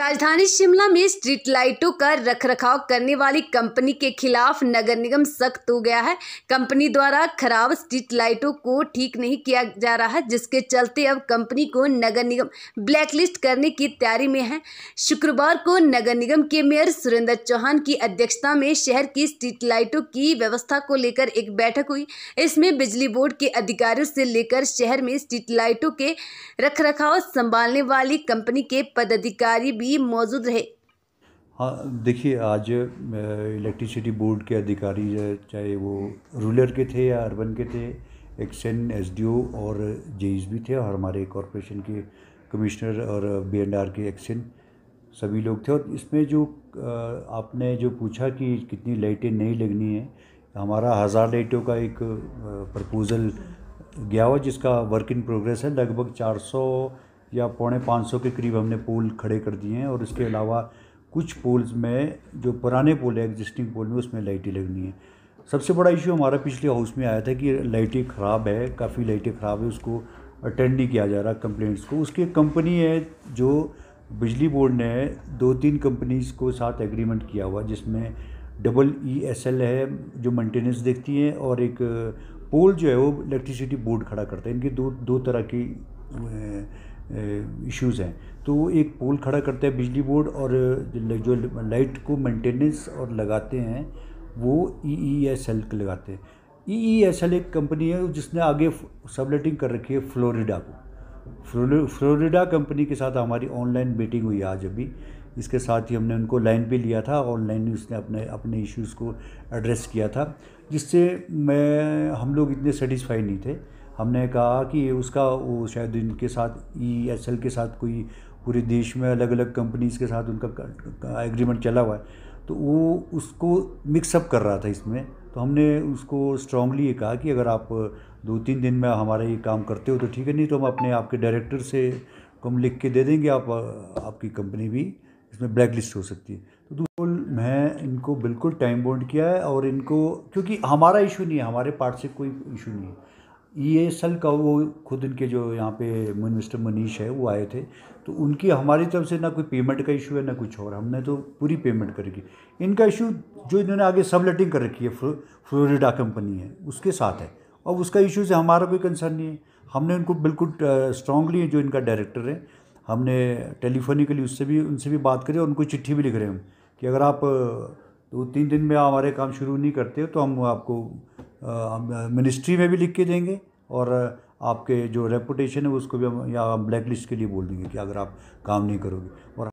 राजधानी शिमला में स्ट्रीट लाइटों का रखरखाव करने वाली कंपनी के खिलाफ नगर निगम सख्त हो गया है कंपनी द्वारा खराब स्ट्रीट लाइटों को ठीक नहीं किया जा रहा है जिसके चलते अब कंपनी को नगर निगम ब्लैकलिस्ट करने की तैयारी में है शुक्रवार को नगर निगम के मेयर सुरेंद्र चौहान की अध्यक्षता में शहर की स्ट्रीट लाइटों की व्यवस्था को लेकर एक बैठक हुई इसमें बिजली बोर्ड के अधिकारियों से लेकर शहर में स्ट्रीट लाइटों के रख संभालने वाली कंपनी के पदाधिकारी भी भी मौजूद रहे हाँ देखिए आज इलेक्ट्रिसिटी बोर्ड के अधिकारी चाहे वो रूलर के थे या अर्बन के थे एक्सन एस और जे भी थे और हमारे कॉरपोरेशन के कमिश्नर और बी के एक्सन सभी लोग थे और इसमें जो आपने जो पूछा कि कितनी लाइटें नहीं लगनी है हमारा हज़ार लाइटों का एक प्रपोज़ल गया हुआ जिसका वर्क इन प्रोग्रेस है लगभग 400 या पौने पाँच सौ के करीब हमने पोल खड़े कर दिए हैं और इसके अलावा कुछ पोल्स में जो पुराने पोल है एग्जिस्टिंग पोल में उसमें लाइटें लगनी है सबसे बड़ा इशू हमारा पिछले हाउस में आया था कि लाइटें ख़राब है काफ़ी लाइटें ख़राब है उसको अटेंड नहीं किया जा रहा कंप्लेंट्स को उसकी कंपनी है जो बिजली बोर्ड ने दो तीन कंपनीज़ को साथ एग्रीमेंट किया हुआ जिसमें डबल ई एस एल है जो मेंटेनेंस देखती है और एक पोल जो है वो इलेक्ट्रिसिटी बोर्ड खड़ा करता है इनकी दो दो तरह की इश्यूज़ हैं तो वो एक पोल खड़ा करते हैं बिजली बोर्ड और जो लाइट को मेंटेनेंस और लगाते हैं वो ई ई एस एल लगाते हैं ई ई एस एल एक कंपनी है जिसने आगे सबलेटिंग कर रखी है फ्लोरिडा को फ्लोरिडा कंपनी के साथ हमारी ऑनलाइन मीटिंग हुई आज अभी इसके साथ ही हमने उनको लाइन पे लिया था ऑनलाइन उसने अपने अपने इश्यूज़ को एड्रेस किया था जिससे मैं हम लोग इतने सेटिस्फाई नहीं थे हमने कहा कि उसका वो शायद इनके साथ ई एस एल के साथ कोई पूरे देश में अलग अलग कंपनीज़ के साथ उनका एग्रीमेंट चला हुआ है तो वो उसको मिक्सअप कर रहा था इसमें तो हमने उसको स्ट्रांगली ये कहा कि अगर आप दो तीन दिन में हमारा ये काम करते हो तो ठीक है नहीं तो हम अपने आपके डायरेक्टर से कम लिख के दे देंगे आप आपकी कंपनी भी इसमें ब्लैक लिस्ट हो सकती है तो दूसरा मैं इनको बिल्कुल टाइम बॉन्ड किया है और इनको क्योंकि हमारा इशू नहीं है हमारे पार्ट से कोई इशू नहीं है ये सल का वो खुद इनके जो यहाँ पे मिनिस्टर मनीष है वो आए थे तो उनकी हमारी तरफ से ना कोई पेमेंट का इशू है ना कुछ और हमने तो पूरी पेमेंट करेगी इनका इशू जो इन्होंने आगे सबलेटिंग कर रखी है फ्लोरिडा कंपनी है उसके साथ है और उसका इशू से हमारा कोई कंसर्न नहीं है हमने उनको बिल्कुल स्ट्रांगली जो इनका डायरेक्टर है हमने टेलीफोनिकली उससे भी उनसे भी बात करी और उनको चिट्ठी भी लिख रहे हैं हम कि अगर आप दो तो तीन दिन में हमारे काम शुरू नहीं करते तो हम आपको हम मिनिस्ट्री में भी लिख के देंगे और आपके जो रेपुटेशन है उसको भी हम या ब्लैक लिस्ट के लिए बोल देंगे कि अगर आप काम नहीं करोगे और